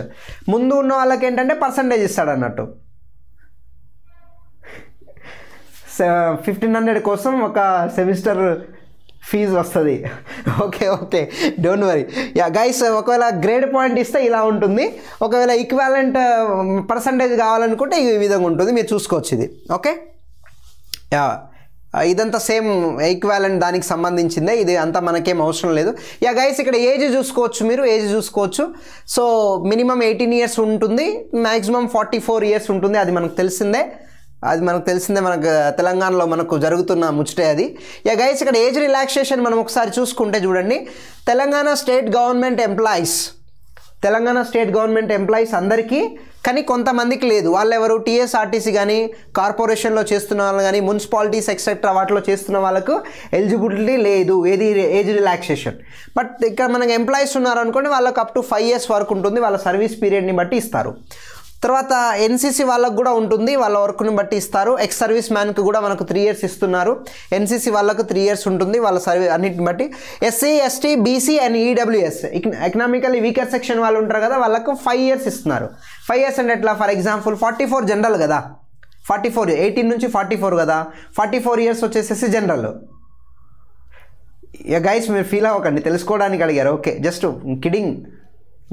ముందు ఉన్న వాళ్ళకి ఏంటంటే పర్సంటేజ్ ఇస్తాడు అన్నట్టు ఫిఫ్టీన్ హండ్రెడ్ కోసం ఒక సెమిస్టర్ ఫీజు వస్తుంది okay okay don't worry yeah guys ఒకవేళ గ్రేడ్ పాయింట్ ఇస్తే ఇలా ఉంటుంది ఒకవేళ ఈక్వాలెంట్ పర్సంటేజ్ um, కావాలనుకుంటే ఈ విధంగా ఉంటుంది మీరు చూసుకోవచ్చు ఇది ఓకే యా uh, ఇదంతా సేమ్ ఈక్వాలెంట్ దానికి సంబంధించిందే ఇది అంతా మనకేం అవసరం లేదు యా గైస్ ఇక్కడ ఏజ్ చూసుకోవచ్చు మీరు ఏజ్ చూసుకోవచ్చు సో మినిమం ఎయిటీన్ ఇయర్స్ ఉంటుంది మ్యాక్సిమం ఫార్టీ ఫోర్ ఇయర్స్ ఉంటుంది అది మనకు తెలిసిందే అది మనకు తెలిసిందే మనకు తెలంగాణలో మనకు జరుగుతున్న ముచ్చటే అది ఇక గైస్ ఇక్కడ ఏజ్ రిలాక్సేషన్ మనం ఒకసారి చూసుకుంటే చూడండి Telangana state government employees Telangana state government employees అందరికీ కానీ కొంతమందికి లేదు వాళ్ళు ఎవరు టీఎస్ఆర్టీసీ కానీ కార్పొరేషన్లో చేస్తున్న వాళ్ళు కానీ మున్సిపాలిటీస్ ఎక్సెట్రా వాటిలో చేస్తున్న వాళ్ళకు ఎలిజిబిలిటీ లేదు ఏది ఏజ్ రిలాక్సేషన్ బట్ ఇక్కడ మనకు ఎంప్లాయీస్ ఉన్నారనుకోండి వాళ్ళకు అప్ టు ఫైవ్ ఇయర్స్ వరకు ఉంటుంది వాళ్ళ సర్వీస్ పీరియడ్ని బట్టి ఇస్తారు తర్వాత ఎన్సీసీ వాళ్ళకు కూడా ఉంటుంది వాళ్ళ వర్క్ని బట్టి ఇస్తారు ఎక్స్ సర్వీస్ మ్యాన్కి కూడా మనకు త్రీ ఇయర్స్ ఇస్తున్నారు ఎన్సీసీ వాళ్ళకు త్రీ ఇయర్స్ ఉంటుంది వాళ్ళ సర్వీ అన్నిటిని బట్టి SC ST BC and EWS economically weaker section వాళ్ళు ఉంటారు కదా వాళ్ళకు ఫైవ్ ఇయర్స్ ఇస్తున్నారు ఫైవ్ ఇయర్స్ అంటే ఎట్లా for example forty four general కదా ఫార్టీ ఫోర్ ఎయిటీన్ నుంచి ఫార్టీ ఫోర్ కదా ఫార్టీ ఫోర్ ఇయర్స్ వచ్చేసేసి జనరల్ ఇక గైస్ మీరు ఫీల్ అవ్వకండి తెలుసుకోవడానికి అడిగారు okay just kidding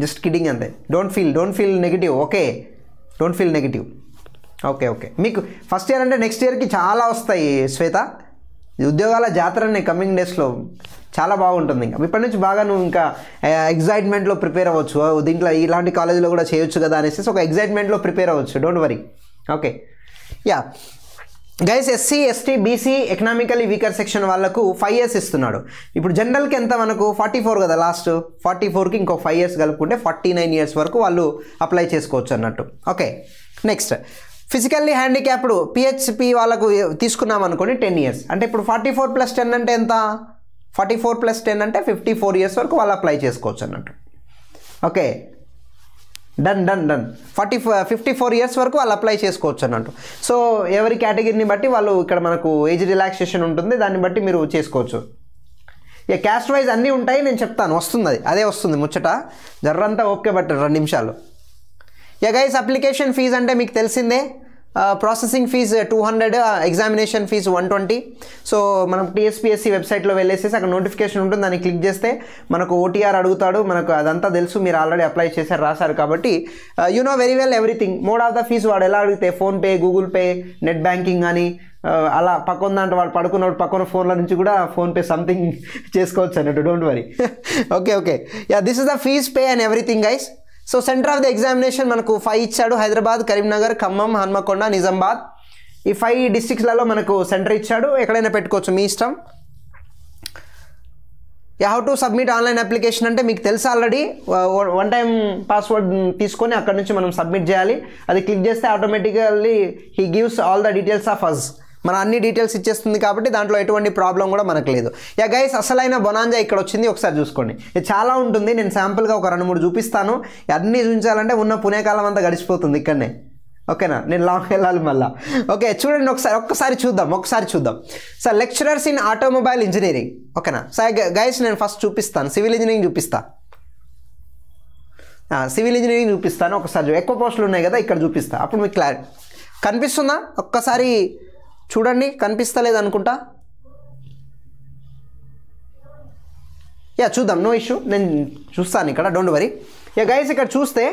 just kidding అంతే don't feel don't feel negative okay don't feel negative okay okay మీకు ఫస్ట్ ఇయర్ అంటే నెక్స్ట్ ఇయర్కి చాలా వస్తాయి శ్వేత ఉద్యోగాల జాతరని కమింగ్ డేస్లో చాలా బాగుంటుంది ఇంకా ఇప్పటి నుంచి బాగా నువ్వు ఇంకా ఎగ్జైట్మెంట్లో ప్రిపేర్ అవ్వచ్చు దీంట్లో ఇలాంటి కాలేజీలో కూడా చేయొచ్చు కదా అనేసి ఒక ఎగ్జైట్మెంట్లో ప్రిపేర్ అవ్వచ్చు don't worry okay yeah guys SC ST BC economically weaker section వాళ్ళకు ఫైవ్ ఇయర్స్ ఇస్తున్నాడు ఇప్పుడు జనరల్కి ఎంత మనకు ఫార్టీ ఫోర్ కదా లాస్ట్ ఫార్టీ ఫోర్కి ఇంకో ఫైవ్ ఇయర్స్ కలుపుకుంటే ఫార్టీ నైన్ ఇయర్స్ వరకు వాళ్ళు అప్లై చేసుకోవచ్చు అన్నట్టు okay next physically handicapped PHP వాళ్ళకు తీసుకున్నాం అనుకోండి టెన్ ఇయర్స్ అంటే ఇప్పుడు ఫార్టీ ఫోర్ ప్లస్ టెన్ అంటే ఎంత ఫార్టీ ఫోర్ ప్లస్ టెన్ అంటే ఫిఫ్టీ ఫోర్ ఇయర్స్ వరకు వాళ్ళు అప్లై చేసుకోవచ్చు అన్నట్టు okay done done done forty fifty four years వరకు వాళ్ళు అప్లై చేసుకోవచ్చు అన్నట్టు సో ఎవరి కేటగిరీని బట్టి వాళ్ళు ఇక్కడ మనకు ఏజ్ రిలాక్సేషన్ ఉంటుంది దాన్ని బట్టి మీరు చేసుకోవచ్చు ఇక క్యాస్ట్ వైజ్ అన్నీ ఉంటాయి నేను చెప్తాను వస్తుంది అది అదే వస్తుంది ముచ్చట జర్రంతా ఓకే బట్ రెండు నిమిషాలు ఇక గైస్ అప్లికేషన్ ఫీజ్ అంటే మీకు తెలిసిందే processing fees two hundred examination fees one twenty so మనం టీఎస్పీఎస్సీ వెబ్సైట్లో వెళ్ళేసేసి అక్కడ నోటిఫికేషన్ ఉంటుంది దాన్ని క్లిక్ చేస్తే మనకు ఓటీఆర్ అడుగుతాడు మనకు అదంతా తెలుసు మీరు ఆల్రెడీ అప్లై చేశారు రాశారు కాబట్టి you know very well everything mode of the fees వాడు ఎలా అడిగితే PhonePe Google Pay net banking కానీ అలా పక్కన దాంట్లో వాడు పడుకున్నప్పుడు పక్కన ఫోన్ల నుంచి కూడా ఫోన్పే సంథింగ్ చేసుకోవచ్చు అన్నట్టు don't worry okay okay yeah this is the fees pay and everything guys so centre of the examination మనకు ఫైవ్ ఇచ్చాడు హైదరాబాద్ కరీంనగర్ ఖమ్మం హన్మకొండ నిజామాబాద్ ఈ ఫైవ్ డిస్టిక్స్లలో మనకు సెంటర్ ఇచ్చాడు ఎక్కడైనా పెట్టుకోవచ్చు మీ ఇష్టం how to submit online application అంటే మీకు తెలుసు ఆల్రెడీ వన్ టైం పాస్వర్డ్ తీసుకొని అక్కడ నుంచి మనం సబ్మిట్ చేయాలి అది క్లిక్ చేస్తే automatically he gives all the details of అజ్ మన అన్ని డీటెయిల్స్ ఇచ్చేస్తుంది కాబట్టి దాంట్లో ఎటువంటి ప్రాబ్లం కూడా మనకు లేదు యా గైస్ అసలైన బొనాంజా ఇక్కడ వచ్చింది ఒకసారి చూసుకోండి ఇది చాలా ఉంటుంది నేను శాంపుల్గా ఒక రెండు మూడు చూపిస్తాను అన్నీ చూపించాలంటే ఉన్న పుణ్యకాలం అంతా గడిచిపోతుంది ఇక్కడనే ఓకేనా నేను లాంగ్ వెళ్ళాలి మళ్ళీ ఓకే చూడండి ఒకసారి ఒక్కసారి చూద్దాం ఒకసారి చూద్దాం sir lecturers in automobile engineering ఓకేనా సార్ గైస్ నేను ఫస్ట్ చూపిస్తాను సివిల్ ఇంజనీరింగ్ చూపిస్తాను సివిల్ ఇంజనీరింగ్ చూపిస్తాను ఒకసారి ఎక్కువ పోస్టులు ఉన్నాయి కదా ఇక్కడ చూపిస్తాను అప్పుడు మీకు క్లారిటీ కనిపిస్తుందా ఒక్కసారి చూడండి కనిపిస్తలేదు అనుకుంటా యా చూద్దాం నో ఇష్యూ నేను చూస్తాను ఇక్కడ డోంట్ వరీ యా గైస్ ఇక్కడ చూస్తే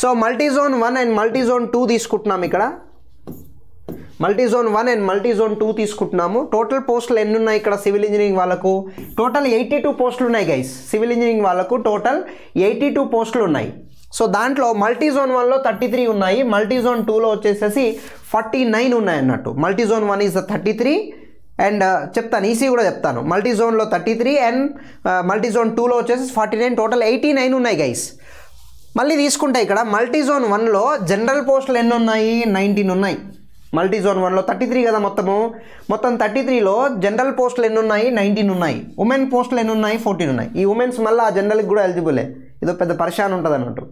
so multi zone one and multi zone two తీసుకుంటున్నాం ఇక్కడ multi zone one and multi zone two తీసుకుంటున్నాము టోటల్ పోస్టులు ఎన్ని ఉన్నాయి ఇక్కడ సివిల్ ఇంజనీరింగ్ వాళ్ళకు టోటల్ ఎయిటీ టూ పోస్టులు ఉన్నాయి గైస్ సివిల్ ఇంజనీరింగ్ వాళ్ళకు టోటల్ ఎయిటీ టూ పోస్టులు ఉన్నాయి సో దాంట్లో మల్టీజోన్ వన్లో థర్టీ త్రీ ఉన్నాయి మల్టీజోన్ టూలో వచ్చేసేసి ఫార్టీ నైన్ ఉన్నాయి అన్నట్టు multi zone one is thirty three and uh, చెప్తాను ఈసీ కూడా చెప్తాను మల్టీజోన్లో thirty three and uh, multi zone టూలో వచ్చేసి forty nine total eighty nine ఉన్నాయి గైస్ మళ్ళీ తీసుకుంటే ఇక్కడ మల్టీజోన్ వన్లో జనరల్ పోస్టులు ఎన్ని ఉన్నాయి నైన్టీన్ ఉన్నాయి మల్టీజోన్ వన్లో థర్టీ త్రీ కదా మొత్తము మొత్తం థర్టీ త్రీలో జనరల్ పోస్టులు ఎన్ని ఉన్నాయి నైన్టీన్ ఉన్నాయి ఉమెన్ పోస్టులు ఎన్ని ఉన్నాయి ఫోర్టీన్ ఉన్నాయి ఈ ఉమెన్స్ మళ్ళీ ఆ జనరల్కి కూడా ఎలిజిబులే ఏదో పెద్ద పరిశాన్ ఉంటుంది అన్నట్టు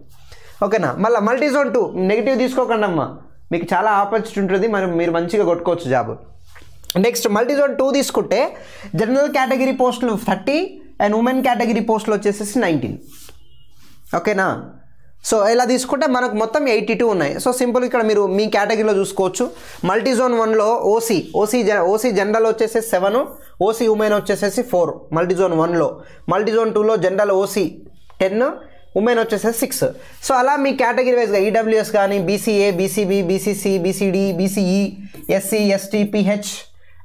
ఓకేనా మళ్ళీ మల్టీ జోన్ టూ నెగిటివ్ తీసుకోకండి అమ్మా మీకు చాలా ఆపర్చునిటీ ఉంటుంది మరి మీరు మంచిగా కొట్టుకోవచ్చు job next multi zone two తీసుకుంటే జనరల్ కేటగిరీ పోస్టులు థర్టీ అండ్ ఉమెన్ కేటగిరీ పోస్టులు వచ్చేసేసి నైన్టీన్ ఓకేనా సో ఇలా తీసుకుంటే మనకు మొత్తం ఎయిటీ టూ ఉన్నాయి సో సింపుల్ ఇక్కడ మీరు మీ కేటగిరీలో చూసుకోవచ్చు మల్టీ జోన్ వన్లో ఓసీ ఓసీ జ ఓసీ జనరల్ వచ్చేసి సెవెన్ ఓసీ ఉమెన్ వచ్చేసేసి ఫోర్ మల్టీ జోన్ వన్లో మల్టీ జోన్ టూలో జనరల్ ఓసీ టెన్ ఉమెన్ వచ్చేసేసి సిక్స్ సో అలా మీ కేటగిరీ వైజ్గా ఈడబ్ల్యూఎస్ కానీ BCA BCB BCC BCD BCE SC ST PH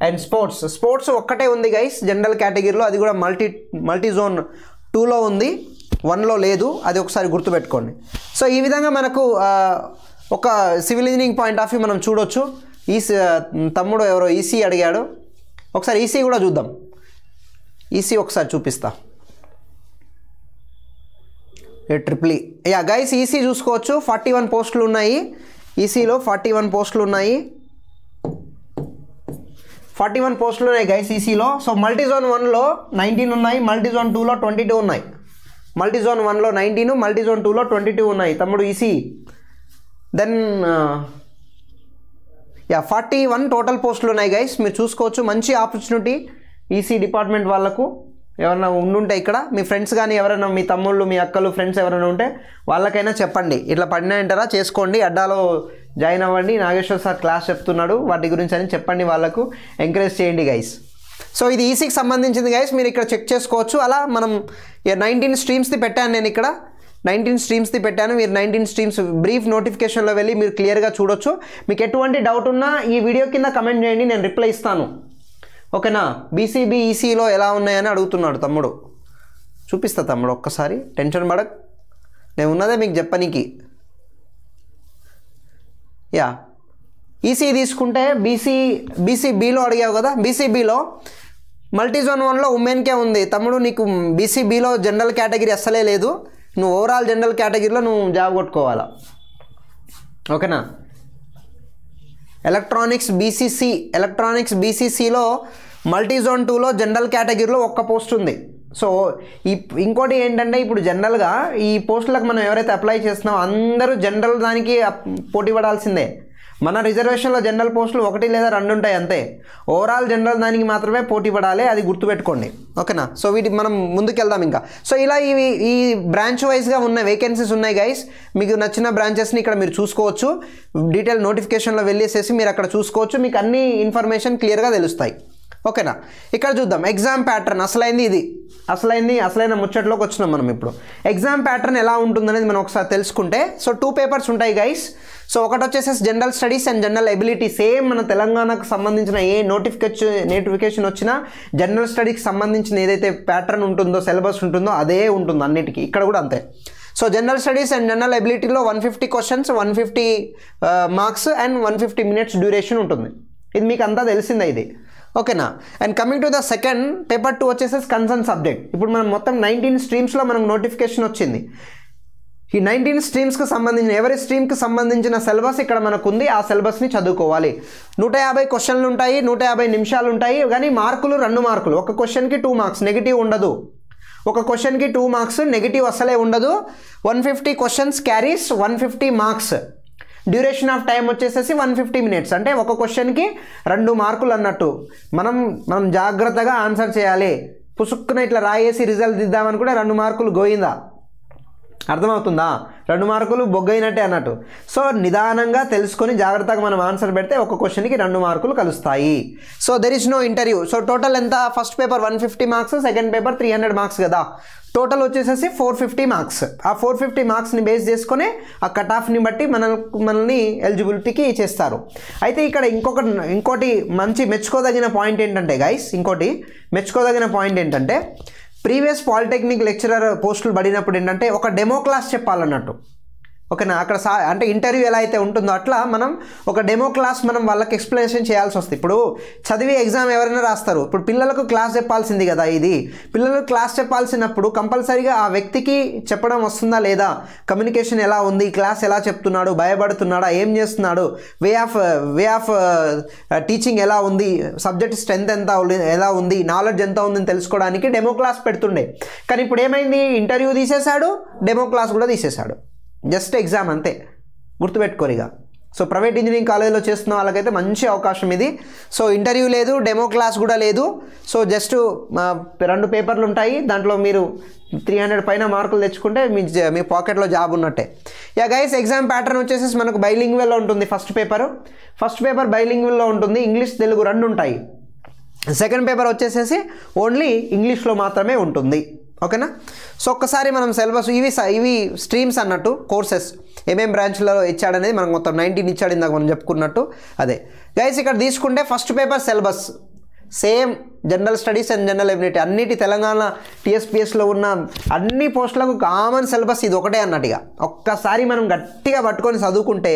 and sports sports ఒక్కటే ఉంది గైస్ జనరల్ కేటగిరీలో అది కూడా మల్టీ మల్టీ జోన్ టూలో ఉంది వన్లో లేదు అది ఒకసారి గుర్తుపెట్టుకోండి సో ఈ విధంగా మనకు ఒక civil engineering point of view మనం చూడొచ్చు ఈసీ తమ్ముడు ఎవరో ఈసీ e అడిగాడు ఒకసారి ఈసీ e కూడా చూద్దాం ఈసీ e ఒకసారి చూపిస్తా triple e. Yeah guys EC e చూసుకోవచ్చు ఫార్టీ వన్ పోస్టులు ఉన్నాయి ఈసీలో e ఫార్టీ వన్ పోస్టులు ఉన్నాయి ఫార్టీ వన్ పోస్టులు ఉన్నాయి గైస్ ఈసీలో సో మల్టీజోన్ వన్లో నైన్టీన్ ఉన్నాయి మల్టీజోన్ టూలో ట్వంటీ టూ ఉన్నాయి మల్టీజోన్ వన్లో నైన్టీన్ మల్టీజోన్ టూలో ట్వంటీ టూ ఉన్నాయి తమ్ముడు EC then yeah forty one total పోస్టులు ఉన్నాయి గైస్ మీరు చూసుకోవచ్చు మంచి ఆపర్చునిటీ ఈసీ డిపార్ట్మెంట్ వాళ్ళకు ఎవరైనా ఉండుంటే ఇక్కడ మీ ఫ్రెండ్స్ కానీ ఎవరైనా మీ తమ్ముళ్ళు మీ అక్కలు ఫ్రెండ్స్ ఎవరైనా ఉంటే వాళ్ళకైనా చెప్పండి ఇట్లా పడినాయంటారా చేసుకోండి అడ్డాలో జాయిన్ అవ్వండి నాగేశ్వర్ సార్ క్లాస్ చెప్తున్నాడు వాటి గురించి అని చెప్పండి వాళ్ళకు ఎంకరేజ్ చేయండి గైస్ సో ఇది ఈసీకి e సంబంధించింది గైస్ మీరు ఇక్కడ చెక్ చేసుకోవచ్చు అలా మనం నైన్టీన్ స్ట్రీమ్స్ది పెట్టాను నేను ఇక్కడ నైన్టీన్ స్ట్రీమ్స్ది పెట్టాను మీరు నైన్టీన్ స్ట్రీమ్స్ బ్రీఫ్ నోటిఫికేషన్లో వెళ్ళి మీరు క్లియర్గా చూడొచ్చు మీకు ఎటువంటి డౌట్ ఉన్నా ఈ వీడియో కింద కమెంట్ చేయండి నేను రిప్లై ఇస్తాను ఓకేనా బీసీబీ ఈసీలో e ఎలా ఉన్నాయని అడుగుతున్నాడు తమ్ముడు చూపిస్తా తమ్ముడు ఒక్కసారి టెన్షన్ పడక్ నేను ఉన్నదే మీకు చెప్పనీకి యా ఈసీ e తీసుకుంటే బీసీ బీసీబీలో అడిగావు కదా బీసీబీలో మల్టీజోన్ వన్లో ఉమెన్కే ఉంది తమ్ముడు నీకు బీసీబీలో జనరల్ కేటగిరీ అస్సలే లేదు నువ్వు ఓవరాల్ జనరల్ కేటగిరీలో నువ్వు జాబ్ కొట్టుకోవాలా ఓకేనా ఎలక్ట్రానిక్స్ బీసీసీ ఎలక్ట్రానిక్స్ బీసీసీలో మల్టీజోన్ టూలో జనరల్ కేటగిరీలో ఒక్క పోస్ట్ ఉంది సో ఈ ఇంకోటి ఏంటంటే ఇప్పుడు జనరల్గా ఈ పోస్టులకు మనం ఎవరైతే అప్లై చేస్తున్నామో అందరూ జనరల్ దానికి పోటీ పడాల్సిందే మన రిజర్వేషన్లో జనరల్ పోస్టులు ఒకటి లేదా రెండు ఉంటాయి అంతే ఓవరాల్ జనరల్ దానికి మాత్రమే పోటీ పడాలి అది గుర్తుపెట్టుకోండి ఓకేనా సో వీటి మనం ముందుకెళ్దాం ఇంకా సో ఇలా ఇవి ఈ బ్రాంచ్ వైజ్గా ఉన్న వేకెన్సీస్ ఉన్నాయి గైస్ మీకు నచ్చిన బ్రాంచెస్ని ఇక్కడ మీరు చూసుకోవచ్చు డీటెయిల్ నోటిఫికేషన్లో వెళ్ళేసేసి మీరు అక్కడ చూసుకోవచ్చు మీకు అన్ని ఇన్ఫర్మేషన్ క్లియర్గా తెలుస్తాయి ఓకేనా ఇక్కడ చూద్దాం ఎగ్జామ్ ప్యాటర్న్ అసలైంది ఇది అసలైంది అసలైన ముచ్చట్లోకి వచ్చినాం మనం ఇప్పుడు ఎగ్జామ్ ప్యాటర్న్ ఎలా ఉంటుందనేది మనం ఒకసారి తెలుసుకుంటే సో టూ పేపర్స్ ఉంటాయి గైస్ సో ఒకటి వచ్చేసి general studies and general ability same మన తెలంగాణకు సంబంధించిన ఏ నోటిఫికేషన్ నోటిఫికేషన్ వచ్చినా జనరల్ స్టడీకి సంబంధించిన ఏదైతే ప్యాటర్న్ ఉంటుందో సిలబస్ ఉంటుందో అదే ఉంటుంది అన్నిటికీ ఇక్కడ కూడా అంతే so general studies and general ఎబిలిటీలో one fifty questions one fifty marks and one fifty minutes duration ఉంటుంది ఇది మీకు అంతా తెలిసిందే ఇది ఓకేనా and coming to the second paper two వచ్చేసి కన్సర్న్ సబ్జెక్ట్ ఇప్పుడు మనం మొత్తం నైన్టీన్ స్ట్రీమ్స్లో మనకు నోటిఫికేషన్ వచ్చింది ఈ నైన్టీన్ స్ట్రీమ్స్కి సంబంధించిన ఎవరి స్ట్రీమ్కి సంబంధించిన సిలబస్ ఇక్కడ మనకు ఉంది ఆ సిలబస్ని చదువుకోవాలి నూట యాభై క్వశ్చన్లు ఉంటాయి నూట యాభై నిమిషాలు ఉంటాయి కానీ మార్కులు రెండు మార్కులు ఒక క్వశ్చన్కి టూ మార్క్స్ నెగిటివ్ ఉండదు ఒక క్వశ్చన్కి టూ మార్క్స్ నెగిటివ్ అసలే ఉండదు one fifty questions carries one fifty marks duration of time వచ్చేసేసి వన్ ఫిఫ్టీ మినిట్స్ అంటే ఒక క్వశ్చన్కి రెండు మార్కులు అన్నట్టు మనం మనం జాగ్రత్తగా ఆన్సర్ చేయాలి పుసుక్కున ఇట్లా రాయేసి రిజల్ట్ ఇద్దామని కూడా రెండు మార్కులు గోయిందా అర్థమవుతుందా రెండు మార్కులు బొగ్గైనట్టే అన్నట్టు సో నిదానంగా తెలుసుకొని జాగ్రత్తగా మనం ఆన్సర్ పెడితే ఒక క్వశ్చన్కి రెండు మార్కులు కలుస్తాయి so there is no interview so total ఎంత first paper one fifty marks second paper three hundred marks కదా టోటల్ వచ్చేసేసి ఫోర్ ఫిఫ్టీ మార్క్స్ ఆ ఫోర్ ఫిఫ్టీ మార్క్స్ని బేస్ చేసుకునే ఆ కట్ ఆఫ్ని బట్టి మన మనల్ని ఎలిజిబిలిటీకి చేస్తారు అయితే ఇక్కడ ఇంకొక ఇంకోటి మంచి మెచ్చుకోదగిన పాయింట్ ఏంటంటే గైస్ ఇంకోటి మెచ్చుకోదగిన పాయింట్ ఏంటంటే ప్రీవియస్ పాలిటెక్నిక్ లెక్చరర్ పోస్టులు పడినప్పుడు ఏంటంటే ఒక డెమో క్లాస్ చెప్పాలన్నట్టు ఓకేనా అక్కడ సా అంటే ఇంటర్వ్యూ ఎలా అయితే ఉంటుందో అట్లా మనం ఒక డెమో క్లాస్ మనం వాళ్ళకి ఎక్స్ప్లెనేషన్ చేయాల్సి వస్తుంది ఇప్పుడు చదివి ఎగ్జామ్ ఎవరైనా రాస్తారు ఇప్పుడు పిల్లలకు క్లాస్ చెప్పాల్సింది కదా ఇది పిల్లలకు క్లాస్ చెప్పాల్సినప్పుడు కంపల్సరీగా ఆ వ్యక్తికి చెప్పడం వస్తుందా లేదా కమ్యూనికేషన్ ఎలా ఉంది క్లాస్ ఎలా చెప్తున్నాడు భయపడుతున్నాడా ఏం చేస్తున్నాడు way of way of teaching ఎలా ఉంది సబ్జెక్ట్ స్ట్రెంత్ ఎంత ఎలా ఉంది నాలెడ్జ్ ఎంత ఉందని తెలుసుకోవడానికి డెమో క్లాస్ పెడుతుండే కానీ ఇప్పుడు ఏమైంది ఇంటర్వ్యూ తీసేశాడు డెమో క్లాస్ కూడా తీసేశాడు జస్ట్ ఎగ్జామ్ అంతే గుర్తుపెట్టుకోరిగా సో ప్రైవేట్ ఇంజనీరింగ్ కాలేజీలో చేస్తున్న వాళ్ళకైతే మంచి అవకాశం ఇది సో ఇంటర్వ్యూ లేదు డెమో క్లాస్ కూడా లేదు సో జస్ట్ రెండు పేపర్లు ఉంటాయి దాంట్లో మీరు త్రీ హండ్రెడ్ పైన మార్కులు తెచ్చుకుంటే మీ మీ పాకెట్లో జాబ్ ఉన్నట్టే యా గైస్ ఎగ్జామ్ ప్యాటర్న్ వచ్చేసి మనకు బైలింగ్వెల్లో ఉంటుంది ఫస్ట్ పేపర్ ఫస్ట్ పేపర్ బైలింగ్వెల్లో ఉంటుంది ఇంగ్లీష్ తెలుగు రెండు ఉంటాయి సెకండ్ పేపర్ వచ్చేసేసి ఓన్లీ ఇంగ్లీష్లో మాత్రమే ఉంటుంది ఓకేనా సో ఒక్కసారి మనం సిలబస్ ఇవి ఇవి స్ట్రీమ్స్ అన్నట్టు కోర్సెస్ ఏమేం బ్రాంచ్లలో ఇచ్చాడనేది మనం మొత్తం నైన్టీన్ ఇచ్చాడు ఇందాక మనం చెప్పుకున్నట్టు అదే గైస్ ఇక్కడ తీసుకుంటే first paper syllabus same general studies and general ability అన్నిటి తెలంగాణ టీఎస్పీఎస్లో ఉన్న అన్ని పోస్టులకు కామన్ సిలబస్ ఇది ఒకటే అన్నట్టుగా ఒక్కసారి మనం గట్టిగా పట్టుకొని చదువుకుంటే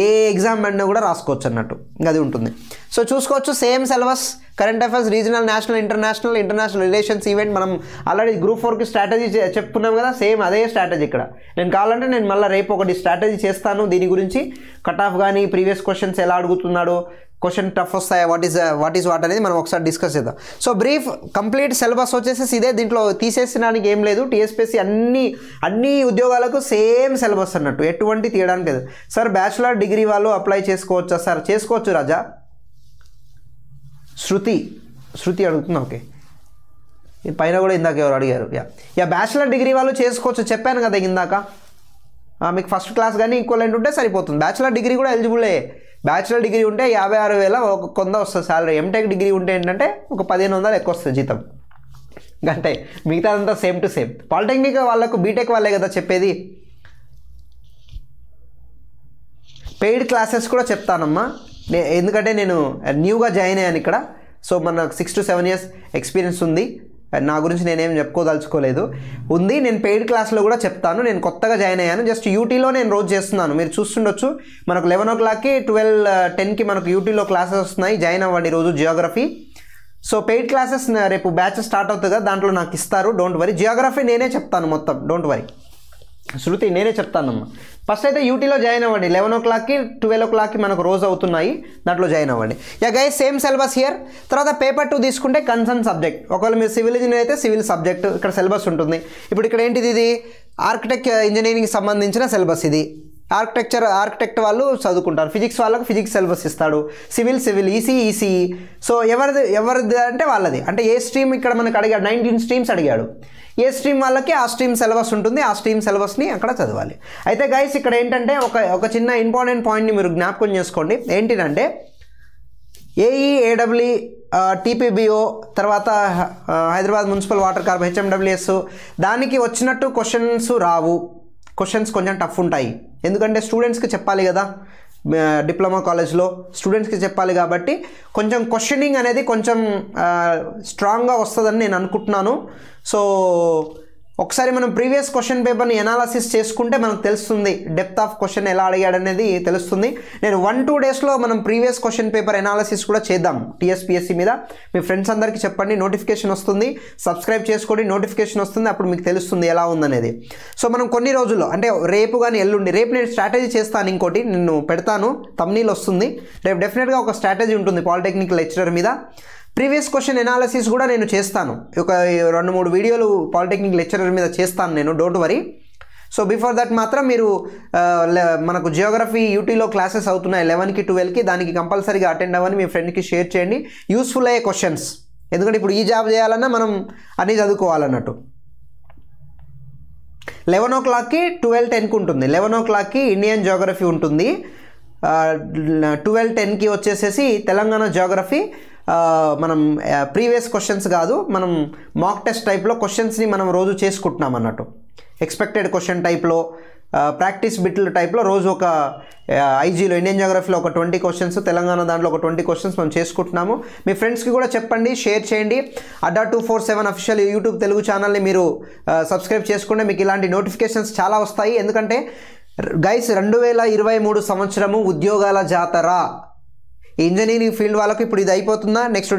ఏ ఎగ్జామ్ అన్నా కూడా రాసుకోవచ్చు అన్నట్టు అది ఉంటుంది సో చూసుకోవచ్చు same syllabus current affairs regional national international international relations event మనం ఆల్రెడీ గ్రూప్ ఫోర్కి స్ట్రాటజీ చెప్పుకున్నాం కదా సేమ్ అదే స్ట్రాటజీ ఇక్కడ నేను కావాలంటే నేను మళ్ళీ రేపు ఒకటి స్ట్రాటజీ చేస్తాను దీని గురించి కట్ ఆఫ్ కానీ ప్రీవియస్ క్వశ్చన్స్ ఎలా అడుగుతున్నాడు క్వశ్చన్ టఫ్ వస్తాయా what is what is what అనేది మనం ఒకసారి డిస్కస్ చేద్దాం సో బ్రీఫ్ కంప్లీట్ సిలబస్ వచ్చేసి ఇదే దీంట్లో తీసేసినానికి ఏం లేదు టీఎస్పిఎస్సి అన్ని అన్ని ఉద్యోగాలకు సేమ్ సిలబస్ అన్నట్టు ఎటువంటి తీయడానికి లేదు సార్ బ్యాచులర్ డిగ్రీ వాళ్ళు అప్లై చేసుకోవచ్చా సార్ చేసుకోవచ్చు రాజా శృతి శృతి అడుగుతున్నా ఓకే పైన కూడా ఇందాక ఎవరు అడిగారు యా యా బ్యాచిలర్ డిగ్రీ వాళ్ళు చేసుకోవచ్చు చెప్పాను కదా ఇందాక మీకు ఫస్ట్ క్లాస్ కానీ ఈక్వలెంట్ ఉంటే సరిపోతుంది బ్యాచిలర్ డిగ్రీ కూడా ఎలిజిబుల్ అయ్యే బ్యాచిలర్ డిగ్రీ ఉంటే యాభై ఆరు వేల ఒక కొంద వస్తుంది శాలరీ ఎంటెక్ డిగ్రీ ఉంటే ఏంటంటే ఒక పదిహేను వందలు ఎక్కువ వస్తుంది జీతం మిగతా అంతా సేమ్ టు సేమ్ పాలిటెక్నిక్ వాళ్ళకు బీటెక్ వాళ్ళే కదా చెప్పేది పెయిడ్ క్లాసెస్ కూడా చెప్తానమ్మా ఎందుకంటే నేను న్యూగా జాయిన్ అయ్యాను ఇక్కడ సో మన six to seven years experience ఉంది నా గురించి నేనేం చెప్పుకోదలుచుకోలేదు ఉంది నేను పెయిడ్ క్లాస్లో కూడా చెప్తాను నేను కొత్తగా జాయిన్ అయ్యాను జస్ట్ యూటీలో నేను రోజు చేస్తున్నాను మీరు చూస్తుండొచ్చు మనకు లెవెన్ ఓ క్లాక్కి ట్వెల్వ్ టెన్కి మనకు యూటీలో క్లాసెస్ వస్తున్నాయి జాయిన్ అవ్వండి రోజు జియోగ్రఫీ సో పెయిడ్ క్లాసెస్ రేపు బ్యాచ్ స్టార్ట్ అవుతుంది కదా దాంట్లో నాకు ఇస్తారు డోంట్ వరీ జియోగ్రఫీ నేనే చెప్తాను మొత్తం డోంట్ వరీ శృతి నేనే చెప్తానమ్మా ఫస్ట్ అయితే యూటీలో జాయిన్ అవ్వండి లెవెన్ ఓ క్లాక్కి ట్వెల్వ్ ఓ క్లాక్కి మనకు రోజు అవుతున్నాయి దాంట్లో జాయిన్ అవ్వండి yeah guys same syllabus here తర్వాత పేపర్ టూ తీసుకుంటే కన్సర్న్ సబ్జెక్ట్ ఒకవేళ మీరు సివిల్ ఇంజనీర్ అయితే సివిల్ సబ్జెక్ట్ ఇక్కడ సిలబస్ ఉంటుంది ఇప్పుడు ఇక్కడ ఏంటిది ఇది ఆర్కిటెక్ట్ ఇంజనీరింగ్కి uh, సంబంధించిన సిలబస్ ఇది ఆర్కిటెక్చర్ ఆర్కిటెక్ట్ వాళ్ళు చదువుకుంటారు ఫిజిక్స్ వాళ్ళకు ఫిజిక్స్ సిలబస్ ఇస్తాడు civil civil EC EC so ఎవరిది ఎవరిది అంటే వాళ్ళది అంటే ఏ స్ట్రీమ్ ఇక్కడ మనకు అడిగాడు నైన్టీన్ స్ట్రీమ్స్ అడిగాడు ఏ స్ట్రీమ్ వాళ్ళకి ఆ స్ట్రీమ్ సిలబస్ ఉంటుంది ఆ స్ట్రీమ్ సిలబస్ని అక్కడ చదవాలి అయితే గైస్ ఇక్కడ ఏంటంటే ఒక ఒక చిన్న ఇంపార్టెంట్ పాయింట్ని మీరు జ్ఞాపకం చేసుకోండి ఏంటిదంటే ఏఈ ఏడబ్ల్యూ టీపీబీఓ తర్వాత Hyderabad municipal water corp HMWS దానికి వచ్చినట్టు క్వశ్చన్స్ రావు క్వశ్చన్స్ కొంచెం టఫ్ ఉంటాయి ఎందుకంటే స్టూడెంట్స్కి చెప్పాలి కదా డిప్లొమా కాలేజ్లో స్టూడెంట్స్కి చెప్పాలి కాబట్టి కొంచెం క్వశ్చనింగ్ అనేది కొంచెం స్ట్రాంగ్గా వస్తుందని నేను అనుకుంటున్నాను సో ఒకసారి మనం ప్రీవియస్ క్వశ్చన్ పేపర్ని ఎనాలసిస్ చేసుకుంటే మనకు తెలుస్తుంది డెప్త్ ఆఫ్ క్వశ్చన్ ఎలా అడిగాడనేది తెలుస్తుంది నేను వన్ టూ డేస్లో మనం ప్రీవియస్ క్వశ్చన్ పేపర్ ఎనాలసిస్ కూడా చేద్దాం టీఎస్పీఎస్సీ మీద మీ ఫ్రెండ్స్ అందరికీ చెప్పండి నోటిఫికేషన్ వస్తుంది సబ్స్క్రైబ్ చేసుకోండి నోటిఫికేషన్ వస్తుంది అప్పుడు మీకు తెలుస్తుంది ఎలా ఉందనేది సో మనం కొన్ని రోజుల్లో అంటే రేపు కానీ ఎల్లుండి రేపు నేను స్ట్రాటజీ చేస్తాను ఇంకోటి నేను పెడతాను తమ్నీళ్ళు వస్తుంది రేపు డెఫినెట్గా ఒక స్ట్రాటజీ ఉంటుంది పాలిటెక్నిక్ లెక్చరర్ మీద ప్రీవియస్ క్వశ్చన్ ఎనాలసిస్ కూడా నేను చేస్తాను ఒక రెండు మూడు వీడియోలు పాలిటెక్నిక్ లెక్చరర్ మీద చేస్తాను నేను don't worry so before that మాత్రం మీరు మనకు జియోగ్రఫీ యూటీలో క్లాసెస్ అవుతున్నాయి లెవెన్కి ట్వెల్వ్కి దానికి కంపల్సరీగా అటెండ్ అవ్వని మీ ఫ్రెండ్కి షేర్ చేయండి యూస్ఫుల్ అయ్యే క్వశ్చన్స్ ఎందుకంటే ఇప్పుడు ఈ జాబ్ చేయాలన్నా మనం అన్నీ చదువుకోవాలన్నట్టు లెవెన్ ఓ క్లాక్కి ట్వెల్వ్ టెన్కి ఉంటుంది లెవెన్ ఓ క్లాక్కి ఇండియన్ జియోగ్రఫీ ఉంటుంది ట్వెల్వ్ టెన్కి వచ్చేసేసి తెలంగాణ జియోగ్రఫీ మనం ప్రీవియస్ క్వశ్చన్స్ కాదు మనం మాక్ టెస్ట్ టైప్లో క్వశ్చన్స్ని మనం రోజు చేసుకుంటున్నాం అన్నట్టు ఎక్స్పెక్టెడ్ క్వశ్చన్ టైప్లో ప్రాక్టీస్ బిట్ల టైప్లో రోజు ఒక ఐజీలో ఇండియన్ జాగ్రఫీలో ఒక ట్వంటీ క్వశ్చన్స్ తెలంగాణ దాంట్లో ఒక ట్వంటీ క్వశ్చన్స్ మనం చేసుకుంటున్నాము మీ ఫ్రెండ్స్కి కూడా చెప్పండి షేర్ చేయండి Adda two four seven official YouTube Telugu ఛానల్ని మీరు సబ్స్క్రైబ్ చేసుకుంటే మీకు ఇలాంటి నోటిఫికేషన్స్ చాలా వస్తాయి ఎందుకంటే గైస్ రెండు వేల ఇరవై మూడు సంవత్సరము ఉద్యోగాల జాతర ఇంజనీరింగ్ ఫీల్డ్ వాళ్ళకు ఇప్పుడు ఇది అయిపోతుందా నెక్స్ట్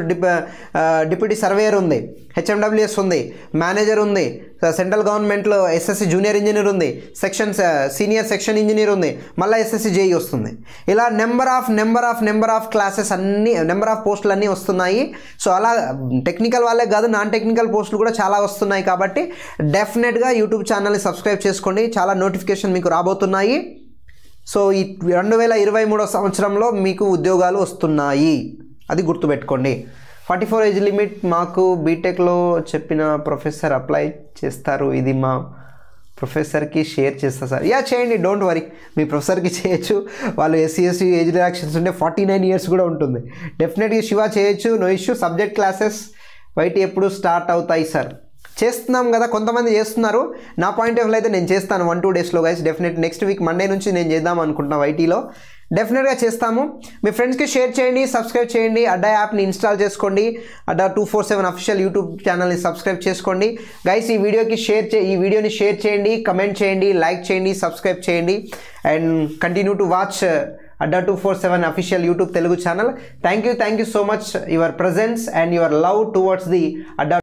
డిప్యూటీ సర్వేయర్ ఉంది హెచ్ఎండబ్ల్యూఎస్ ఉంది మేనేజర్ ఉంది సెంట్రల్ గవర్నమెంట్లో ఎస్ఎస్సి జూనియర్ ఇంజనీర్ ఉంది సెక్షన్ సీనియర్ సెక్షన్ ఇంజనీర్ ఉంది మళ్ళీ ఎస్ఎస్సి జేఈ వస్తుంది ఇలా number of number of number of classes అన్నీ నెంబర్ ఆఫ్ పోస్టులు అన్నీ వస్తున్నాయి సో అలా టెక్నికల్ వాళ్ళే కాదు నాన్ టెక్నికల్ పోస్టులు కూడా చాలా వస్తున్నాయి కాబట్టి డెఫినెట్గా యూట్యూబ్ ఛానల్ని సబ్స్క్రైబ్ చేసుకోండి చాలా నోటిఫికేషన్ మీకు రాబోతున్నాయి సో ఈ రెండు వేల ఇరవై మూడో సంవత్సరంలో మీకు ఉద్యోగాలు వస్తున్నాయి అది గుర్తుపెట్టుకోండి ఫార్టీ ఫోర్ ఏజ్ లిమిట్ మాకు బీటెక్లో చెప్పిన ప్రొఫెసర్ అప్లై చేస్తారు ఇది మా ప్రొఫెసర్కి షేర్ చేస్తా సార్ యా చేయండి డోంట్ వరీ మీ ప్రొఫెసర్కి చేయొచ్చు వాళ్ళు ఎస్సీ ఎస్సీ ఏజ్ రిలాక్షన్స్ ఉంటే ఫార్టీ నైన్ ఇయర్స్ కూడా ఉంటుంది డెఫినెట్గా శివ చేయొచ్చు నో ఇష్యూ సబ్జెక్ట్ క్లాసెస్ బయట ఎప్పుడు స్టార్ట్ అవుతాయి సార్ చేస్తున్నాం కదా కొంతమంది చేస్తున్నారు నా పాయింట్ ఆఫ్ అయితే నేను చేస్తాను వన్ టూ డేస్లో guys definite next week Monday నుంచి నేను చేద్దాం అనుకుంటున్నా వైటీలో డెఫినెట్గా చేస్తాము మీ ఫ్రెండ్స్కి షేర్ చేయండి సబ్స్క్రైబ్ చేయండి అడ్డా యాప్ని ఇన్స్టాల్ చేసుకోండి Adda two four seven official YouTube ఛానల్ని సబ్స్క్రైబ్ చేసుకోండి గైస్ ఈ వీడియోకి షేర్ చే ఈ వీడియోని షేర్ చేయండి కమెంట్ చేయండి లైక్ చేయండి సబ్స్క్రైబ్ చేయండి and continue to watch Adda two four seven official YouTube Telugu channel thank you thank you so much your presence and your love towards the Adda